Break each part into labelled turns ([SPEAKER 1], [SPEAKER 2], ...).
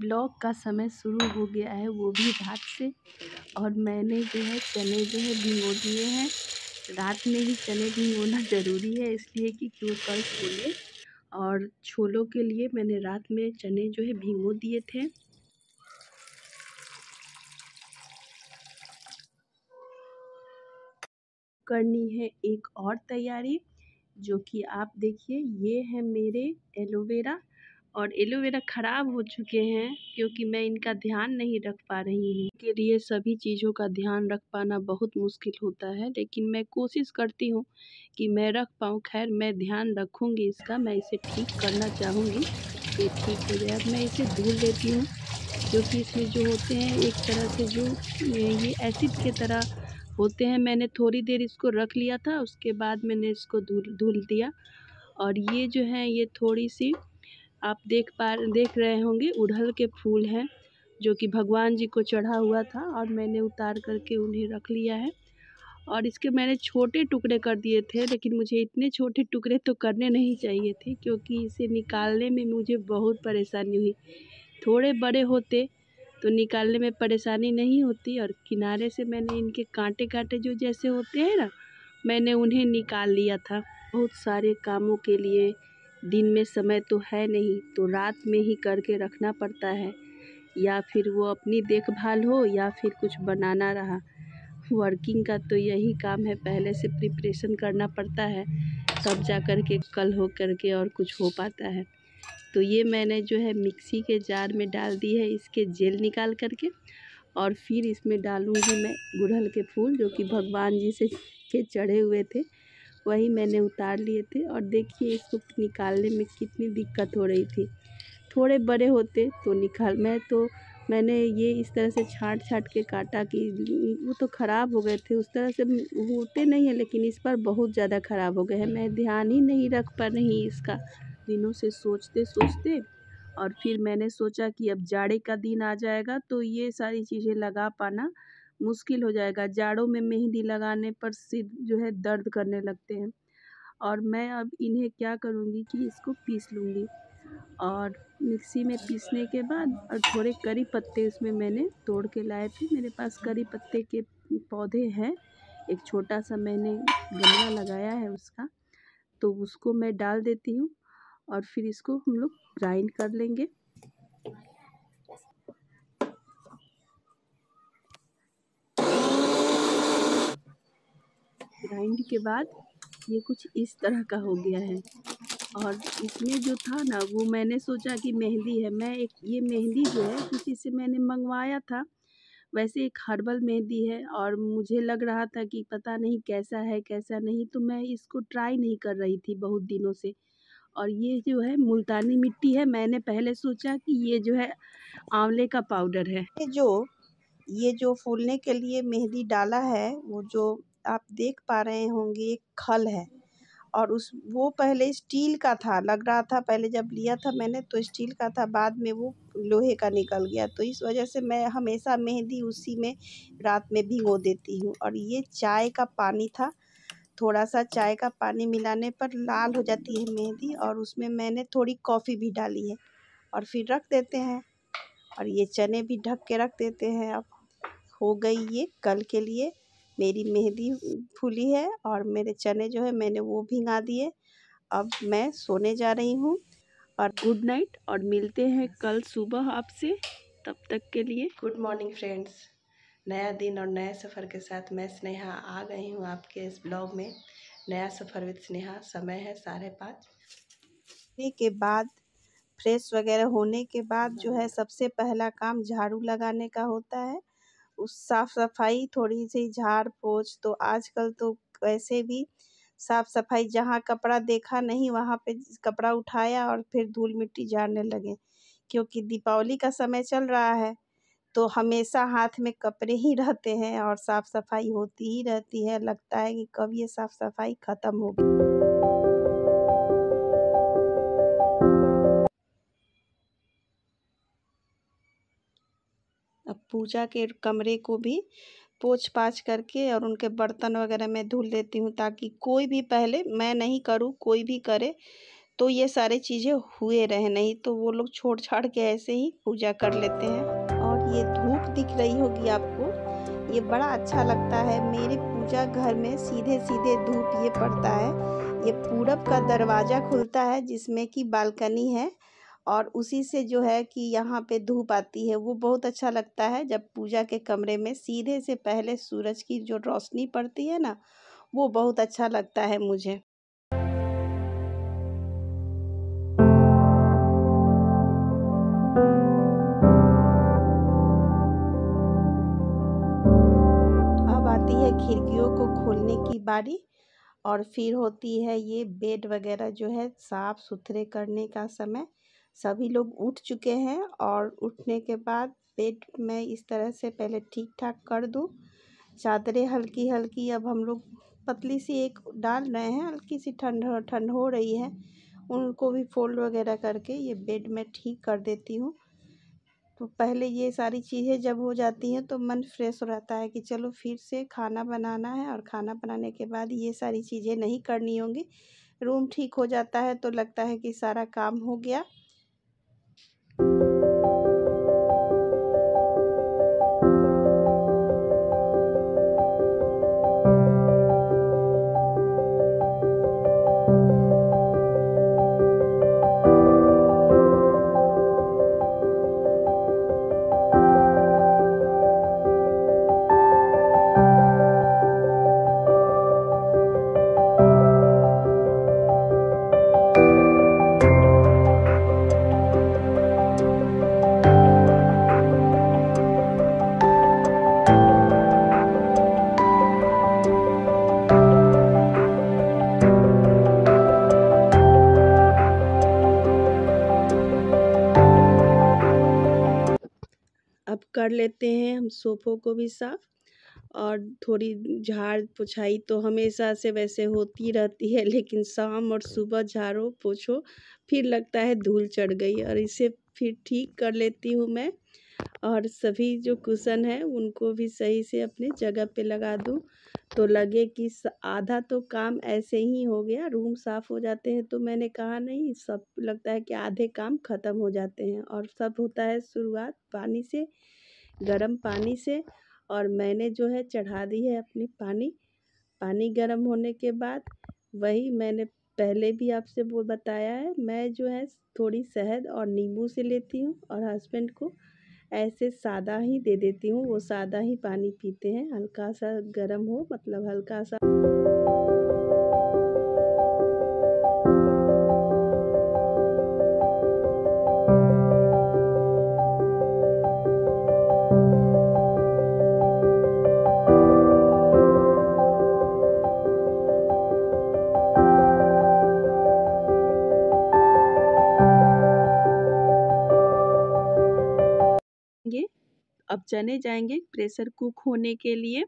[SPEAKER 1] blog का समय शुरू हो गया है वो भी रात से और मैंने जो है चने जो है भिंगो दिए हैं रात में ही चने भिंगोना ज़रूरी है इसलिए कि क्यों कल छोले और छोलों के लिए मैंने रात में चने जो है भिंगो दिए थे करनी है एक और तैयारी जो कि आप देखिए ये है मेरे एलोवेरा और एलोवेरा ख़राब हो चुके हैं क्योंकि मैं इनका ध्यान नहीं रख पा रही हूँ के लिए सभी चीज़ों का ध्यान रख पाना बहुत मुश्किल होता है लेकिन मैं कोशिश करती हूँ कि मैं रख पाऊँ खैर मैं ध्यान रखूँगी इसका मैं इसे ठीक करना चाहूँगी ये ठीक हो जाए मैं इसे धुल लेती हूँ क्योंकि इसमें जो होते हैं एक तरह से जो ये एसिड के तरह होते हैं मैंने थोड़ी देर इसको रख लिया था उसके बाद मैंने इसको धुल धुल दिया और ये जो है ये थोड़ी सी आप देख पा देख रहे होंगे उड़हल के फूल हैं जो कि भगवान जी को चढ़ा हुआ था और मैंने उतार करके उन्हें रख लिया है और इसके मैंने छोटे टुकड़े कर दिए थे लेकिन मुझे इतने छोटे टुकड़े तो करने नहीं चाहिए थे क्योंकि इसे निकालने में मुझे बहुत परेशानी हुई थोड़े बड़े होते तो निकालने में परेशानी नहीं होती और किनारे से मैंने इनके कांटे कांटे जो जैसे होते हैं ना मैंने उन्हें निकाल लिया था बहुत सारे कामों के लिए दिन में समय तो है नहीं तो रात में ही करके रखना पड़ता है या फिर वो अपनी देखभाल हो या फिर कुछ बनाना रहा वर्किंग का तो यही काम है पहले से प्रिपरेशन करना पड़ता है तब जा कर के कल हो करके और कुछ हो पाता है तो ये मैंने जो है मिक्सी के जार में डाल दी है इसके जेल निकाल करके और फिर इसमें डालूंगी मैं गुड़हल के फूल जो कि भगवान जी से के चढ़े हुए थे वही मैंने उतार लिए थे और देखिए इसको निकालने में कितनी दिक्कत हो रही थी थोड़े बड़े होते तो निकाल मैं तो मैंने ये इस तरह से छाँट छाट के काटा कि वो तो ख़राब हो गए थे उस तरह से होते नहीं हैं लेकिन इस पर बहुत ज़्यादा ख़राब हो गए हैं मैं ध्यान ही नहीं रख पा रही इसका दिनों से सोचते सोचते और फिर मैंने सोचा कि अब जाड़े का दिन आ जाएगा तो ये सारी चीज़ें लगा पाना मुश्किल हो जाएगा जाड़ों में मेहंदी लगाने पर सिर जो है दर्द करने लगते हैं और मैं अब इन्हें क्या करूँगी कि इसको पीस लूँगी और मिक्सी में पीसने के बाद और थोड़े करी पत्ते इसमें मैंने तोड़ के लाए थे मेरे पास करी पत्ते के पौधे हैं एक छोटा सा मैंने गमला लगाया है उसका तो उसको मैं डाल देती हूँ और फिर इसको हम लोग ग्राइंड कर लेंगे ग्राइंड के बाद ये कुछ इस तरह का हो गया है और इसमें जो था ना वो मैंने सोचा कि मेहंदी है मैं एक ये मेहंदी जो है किसी से मैंने मंगवाया था वैसे एक हर्बल मेहंदी है और मुझे लग रहा था कि पता नहीं कैसा है कैसा नहीं तो मैं इसको ट्राई नहीं कर रही थी बहुत दिनों से और ये जो है मुल्तानी मिट्टी है मैंने पहले सोचा कि ये जो है आंवले का पाउडर है जो ये जो फूलने के लिए मेहंदी डाला है वो जो आप देख पा रहे होंगे एक खल है और उस वो पहले स्टील का था लग रहा था पहले जब लिया था मैंने तो स्टील का था बाद में वो लोहे का निकल गया तो इस वजह से मैं हमेशा मेहंदी उसी में रात में भिगो देती हूँ और ये चाय का पानी था थोड़ा सा चाय का पानी मिलाने पर लाल हो जाती है मेहंदी और उसमें मैंने थोड़ी कॉफ़ी भी डाली है और फिर रख देते हैं और ये चने भी ढक के रख देते हैं अब हो गई ये कल के लिए मेरी मेहंदी फूली है और मेरे चने जो है मैंने वो भिंगा दिए अब मैं सोने जा रही हूँ और गुड नाइट और मिलते हैं कल सुबह आपसे तब तक के लिए गुड मॉर्निंग फ्रेंड्स नया दिन और नए सफ़र के साथ मैं स्नेहा आ गई हूँ आपके इस ब्लॉग में नया सफ़र विद स्नेहा समय है साढ़े पाँच के बाद फ्रेश वगैरह होने के बाद जो है सबसे पहला काम झाड़ू लगाने का होता है उस साफ़ सफाई थोड़ी सी झाड़ पोछ तो आजकल तो वैसे भी साफ़ सफाई जहाँ कपड़ा देखा नहीं वहाँ पे कपड़ा उठाया और फिर धूल मिट्टी झाड़ने लगे क्योंकि दीपावली का समय चल रहा है तो हमेशा हाथ में कपड़े ही रहते हैं और साफ़ सफाई होती ही रहती है लगता है कि कब ये साफ़ सफाई ख़त्म होगी अब पूजा के कमरे को भी पोछ पाछ करके और उनके बर्तन वगैरह में धुल देती हूँ ताकि कोई भी पहले मैं नहीं करूँ कोई भी करे तो ये सारे चीज़ें हुए रहे नहीं तो वो लोग छोड़ छाड़ के ऐसे ही पूजा कर लेते हैं ये धूप दिख रही होगी आपको ये बड़ा अच्छा लगता है मेरे पूजा घर में सीधे सीधे धूप ये पड़ता है ये पूरब का दरवाज़ा खुलता है जिसमें कि बालकनी है और उसी से जो है कि यहाँ पे धूप आती है वो बहुत अच्छा लगता है जब पूजा के कमरे में सीधे से पहले सूरज की जो रोशनी पड़ती है ना वो बहुत अच्छा लगता है मुझे बारी और फिर होती है ये बेड वगैरह जो है साफ़ सुथरे करने का समय सभी लोग उठ चुके हैं और उठने के बाद बेड मैं इस तरह से पहले ठीक ठाक कर दूँ चादरें हल्की हल्की अब हम लोग पतली सी एक डाल रहे हैं हल्की सी ठंड ठंड हो रही है उनको भी फोल्ड वगैरह करके ये बेड में ठीक कर देती हूँ तो पहले ये सारी चीज़ें जब हो जाती हैं तो मन फ्रेश हो रहता है कि चलो फिर से खाना बनाना है और खाना बनाने के बाद ये सारी चीज़ें नहीं करनी होंगी रूम ठीक हो जाता है तो लगता है कि सारा काम हो गया कर लेते हैं हम सोफ़ों को भी साफ़ और थोड़ी झाड़ पोछाई तो हमेशा से वैसे होती रहती है लेकिन शाम और सुबह झाड़ो पोछो फिर लगता है धूल चढ़ गई और इसे फिर ठीक कर लेती हूँ मैं और सभी जो कुशन है उनको भी सही से अपने जगह पे लगा दूँ तो लगे कि आधा तो काम ऐसे ही हो गया रूम साफ़ हो जाते हैं तो मैंने कहा नहीं सब लगता है कि आधे काम ख़त्म हो जाते हैं और सब होता है शुरुआत पानी से गर्म पानी से और मैंने जो है चढ़ा दी है अपनी पानी पानी गर्म होने के बाद वही मैंने पहले भी आपसे वो बताया है मैं जो है थोड़ी शहद और नींबू से लेती हूँ और हस्बैंड को ऐसे सादा ही दे देती हूँ वो सादा ही पानी पीते हैं हल्का सा गर्म हो मतलब हल्का सा चने जाएंगे प्रेशर कुक होने के लिए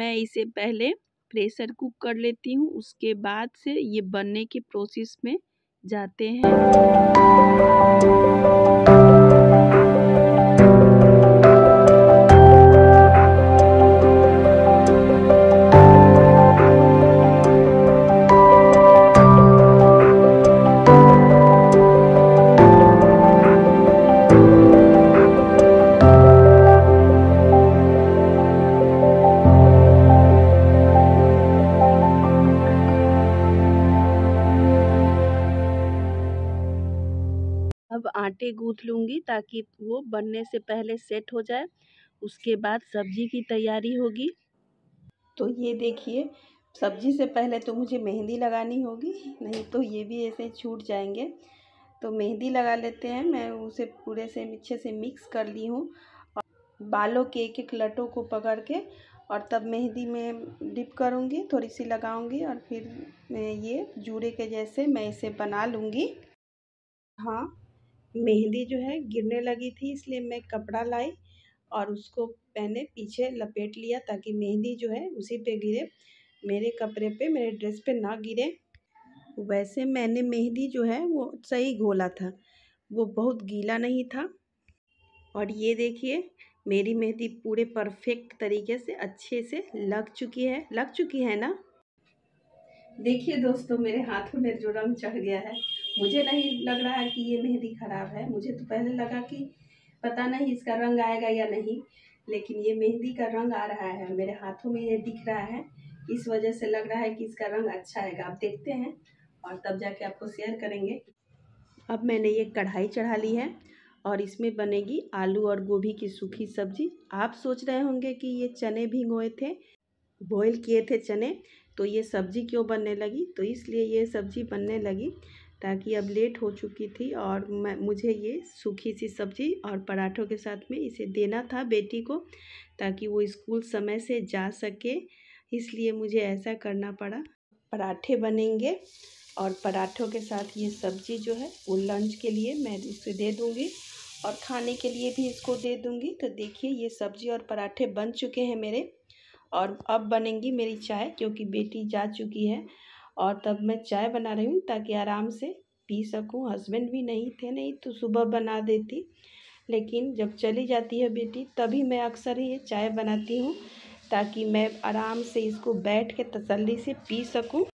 [SPEAKER 1] मैं इसे पहले प्रेशर कुक कर लेती हूँ उसके बाद से ये बनने के प्रोसेस में जाते हैं ताकि वो बनने से पहले सेट हो जाए उसके बाद सब्जी की तैयारी होगी तो ये देखिए सब्जी से पहले तो मुझे मेहंदी लगानी होगी नहीं तो ये भी ऐसे छूट जाएंगे तो मेहंदी लगा लेते हैं मैं उसे पूरे से अच्छे से मिक्स कर ली हूँ और बालों के एक एक लटों को पकड़ के और तब मेहंदी में डिप करूँगी थोड़ी सी लगाऊँगी और फिर मैं ये जूड़े के जैसे मैं इसे बना लूँगी हाँ मेहंदी जो है गिरने लगी थी इसलिए मैं कपड़ा लाई और उसको मैंने पीछे लपेट लिया ताकि मेहंदी जो है उसी पे गिरे मेरे कपड़े पे मेरे ड्रेस पे ना गिरे वैसे मैंने मेहंदी जो है वो सही घोला था वो बहुत गीला नहीं था और ये देखिए मेरी मेहंदी पूरे परफेक्ट तरीके से अच्छे से लग चुकी है लग चुकी है ना देखिए दोस्तों मेरे हाथों में जो रंग चढ़ गया है मुझे नहीं लग रहा है कि ये मेहंदी ख़राब है मुझे तो पहले लगा कि पता नहीं इसका रंग आएगा या नहीं लेकिन ये मेहंदी का रंग आ रहा है मेरे हाथों में ये दिख रहा है इस वजह से लग रहा है कि इसका रंग अच्छा आएगा आप देखते हैं और तब जाके आपको शेयर करेंगे अब मैंने ये कढ़ाई चढ़ा ली है और इसमें बनेगी आलू और गोभी की सूखी सब्जी आप सोच रहे होंगे कि ये चने भिगोए थे बॉयल किए थे चने तो ये सब्जी क्यों बनने लगी तो इसलिए ये सब्जी बनने लगी ताकि अब लेट हो चुकी थी और मैं मुझे ये सूखी सी सब्ज़ी और पराठों के साथ में इसे देना था बेटी को ताकि वो स्कूल समय से जा सके इसलिए मुझे ऐसा करना पड़ा पराठे बनेंगे और पराठों के साथ ये सब्ज़ी जो है वो लंच के लिए मैं इसे दे दूँगी और खाने के लिए भी इसको दे दूँगी तो देखिए ये सब्ज़ी और पराठे बन चुके हैं मेरे और अब बनेंगी मेरी चाय क्योंकि बेटी जा चुकी है और तब मैं चाय बना रही हूँ ताकि आराम से पी सकूँ हस्बैंड भी नहीं थे नहीं तो सुबह बना देती लेकिन जब चली जाती है बेटी तभी मैं अक्सर ही ये चाय बनाती हूँ ताकि मैं आराम से इसको बैठ के तसल्ली से पी सकूँ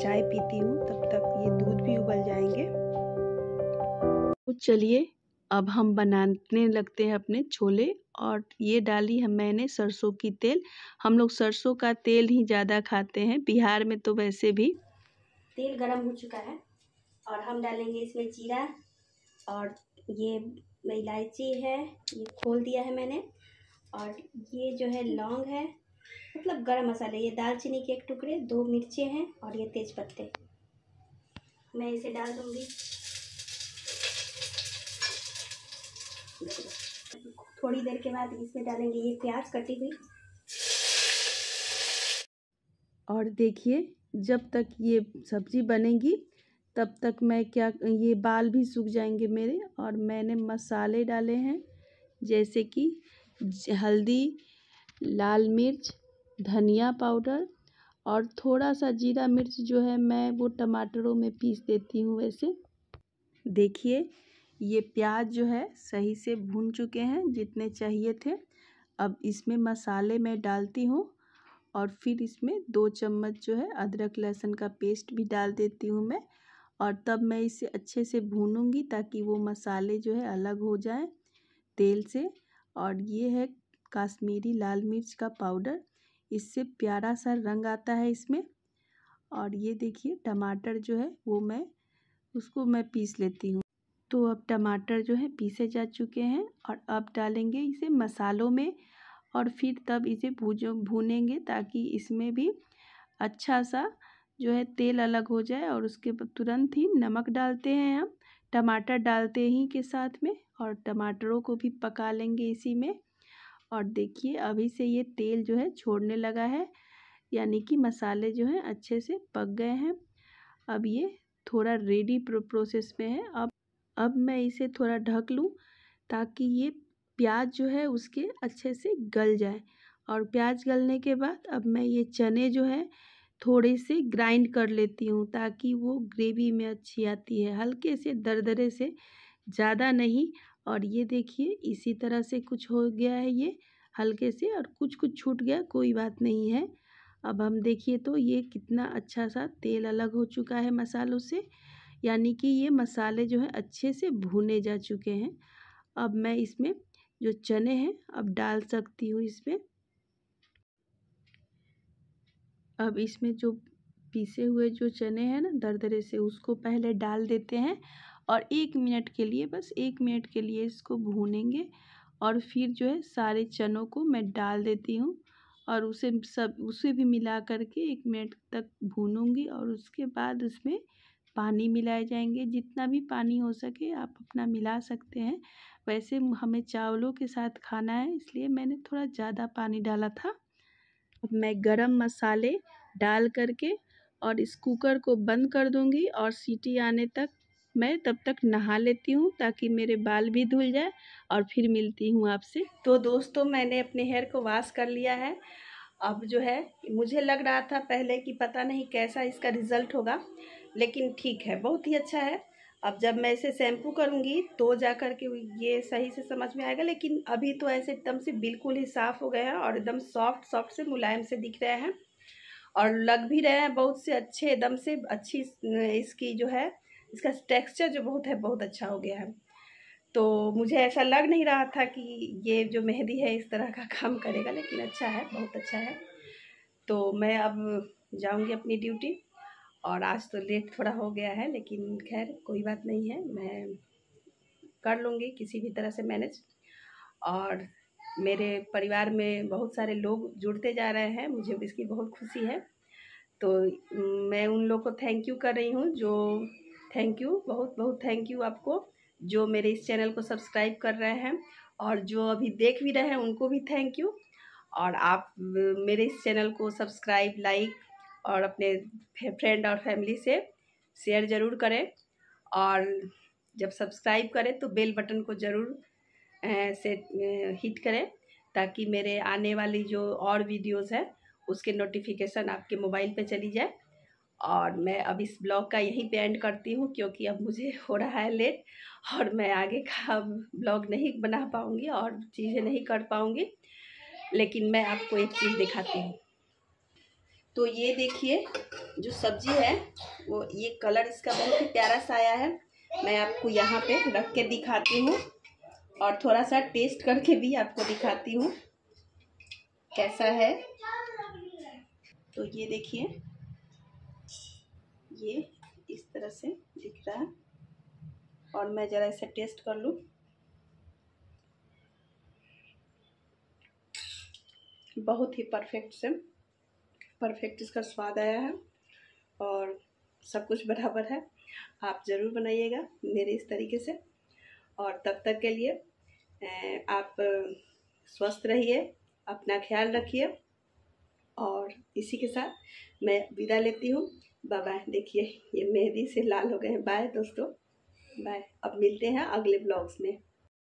[SPEAKER 1] चाय पीती हूँ तब तक ये दूध भी उबल जाएंगे तो चलिए अब हम बनाने लगते हैं अपने छोले और ये डाली है मैंने सरसों की तेल हम लोग सरसों का तेल ही ज़्यादा खाते हैं बिहार में तो वैसे भी तेल गरम हो चुका है और हम डालेंगे इसमें जीरा और ये इलायची है ये खोल दिया है मैंने और ये जो है लौंग है मतलब गरम मसाले ये दालचीनी के एक टुकड़े दो मिर्चे हैं और ये तेज़ पत्ते मैं इसे डाल दूँगी थोड़ी देर के बाद इसमें डालेंगे ये प्याज कटी हुई और देखिए जब तक ये सब्ज़ी बनेगी तब तक मैं क्या ये बाल भी सूख जाएंगे मेरे और मैंने मसाले डाले हैं जैसे कि हल्दी लाल मिर्च धनिया पाउडर और थोड़ा सा जीरा मिर्च जो है मैं वो टमाटरों में पीस देती हूँ वैसे देखिए ये प्याज जो है सही से भून चुके हैं जितने चाहिए थे अब इसमें मसाले मैं डालती हूँ और फिर इसमें दो चम्मच जो है अदरक लहसुन का पेस्ट भी डाल देती हूँ मैं और तब मैं इसे अच्छे से भूनूंगी ताकि वो मसाले जो है अलग हो जाएं तेल से और ये है काश्मीरी लाल मिर्च का पाउडर इससे प्यारा सा रंग आता है इसमें और ये देखिए टमाटर जो है वो मैं उसको मैं पीस लेती हूँ तो अब टमाटर जो है पीसे जा चुके हैं और अब डालेंगे इसे मसालों में और फिर तब इसे भूजो भूनेंगे ताकि इसमें भी अच्छा सा जो है तेल अलग हो जाए और उसके तुरंत ही नमक डालते हैं हम टमाटर डालते ही के साथ में और टमाटरों को भी पका लेंगे इसी में और देखिए अभी से ये तेल जो है छोड़ने लगा है यानी कि मसाले जो हैं अच्छे से पक गए हैं अब ये थोड़ा रेडी प्रोसेस में है अब अब मैं इसे थोड़ा ढक लूँ ताकि ये प्याज जो है उसके अच्छे से गल जाए और प्याज गलने के बाद अब मैं ये चने जो है थोड़े से ग्राइंड कर लेती हूँ ताकि वो ग्रेवी में अच्छी आती है हल्के से दरदरे से ज़्यादा नहीं और ये देखिए इसी तरह से कुछ हो गया है ये हल्के से और कुछ कुछ छूट गया कोई बात नहीं है अब हम देखिए तो ये कितना अच्छा सा तेल अलग हो चुका है मसालों से यानी कि ये मसाले जो है अच्छे से भुने जा चुके हैं अब मैं इसमें जो चने हैं अब डाल सकती हूँ इसमें अब इसमें जो पीसे हुए जो चने हैं ना दरदरे से उसको पहले डाल देते हैं और एक मिनट के लिए बस एक मिनट के लिए इसको भूनेंगे और फिर जो है सारे चनों को मैं डाल देती हूँ और उसे सब उसे भी मिला करके एक मिनट तक भूनूंगी और उसके बाद उसमें पानी मिलाए जाएंगे जितना भी पानी हो सके आप अपना मिला सकते हैं वैसे हमें चावलों के साथ खाना है इसलिए मैंने थोड़ा ज़्यादा पानी डाला था अब मैं गरम मसाले डाल करके और इस कुकर को बंद कर दूंगी और सीटी आने तक मैं तब तक नहा लेती हूँ ताकि मेरे बाल भी धुल जाए और फिर मिलती हूँ आपसे तो दोस्तों मैंने अपने हेयर को वॉश कर लिया है अब जो है मुझे लग रहा था पहले कि पता नहीं कैसा इसका रिज़ल्ट होगा लेकिन ठीक है बहुत ही अच्छा है अब जब मैं इसे शैम्पू करूँगी तो जा कर के ये सही से समझ में आएगा लेकिन अभी तो ऐसे एकदम से बिल्कुल ही साफ़ हो गए हैं और एकदम सॉफ्ट सॉफ्ट से मुलायम से दिख रहे हैं और लग भी रहे हैं बहुत से अच्छे एकदम से अच्छी इसकी जो है इसका टेक्स्चर जो बहुत है बहुत अच्छा हो गया है तो मुझे ऐसा लग नहीं रहा था कि ये जो मेहंदी है इस तरह का काम करेगा लेकिन अच्छा है बहुत अच्छा है तो मैं अब जाऊंगी अपनी ड्यूटी और आज तो लेट थोड़ा हो गया है लेकिन खैर कोई बात नहीं है मैं कर लूँगी किसी भी तरह से मैनेज और मेरे परिवार में बहुत सारे लोग जुड़ते जा रहे हैं मुझे इसकी बहुत खुशी है तो मैं उन लोग को थैंक यू कर रही हूँ जो थैंक यू बहुत बहुत थैंक यू आपको जो मेरे इस चैनल को सब्सक्राइब कर रहे हैं और जो अभी देख भी रहे हैं उनको भी थैंक यू और आप मेरे इस चैनल को सब्सक्राइब लाइक और अपने फ्रेंड और फैमिली से शेयर ज़रूर करें और जब सब्सक्राइब करें तो बेल बटन को ज़रूर से हिट करें ताकि मेरे आने वाली जो और वीडियोस हैं उसके नोटिफिकेशन आपके मोबाइल पे चली जाए और मैं अब इस ब्लॉग का यहीं पे एंड करती हूँ क्योंकि अब मुझे हो रहा है लेट और मैं आगे का ब्लॉग नहीं बना पाऊँगी और चीज़ें नहीं कर पाऊँगी लेकिन मैं आपको एक चीज़ दिखाती हूँ तो ये देखिए जो सब्जी है वो ये कलर इसका बहुत ही प्यारा सा आया है मैं आपको यहाँ पे रख के दिखाती हूँ और थोड़ा सा टेस्ट करके भी आपको दिखाती हूँ कैसा है तो ये देखिए ये इस तरह से दिख रहा है और मैं ज़रा इसे टेस्ट कर लूँ बहुत ही परफेक्ट से परफेक्ट इसका स्वाद आया है और सब कुछ बराबर है आप ज़रूर बनाइएगा मेरे इस तरीके से और तब तक के लिए आप स्वस्थ रहिए अपना ख्याल रखिए और इसी के साथ मैं विदा लेती हूँ बाय देखिए ये मेहंदी से लाल हो गए हैं बाय दोस्तों बाय अब मिलते हैं अगले ब्लॉग्स में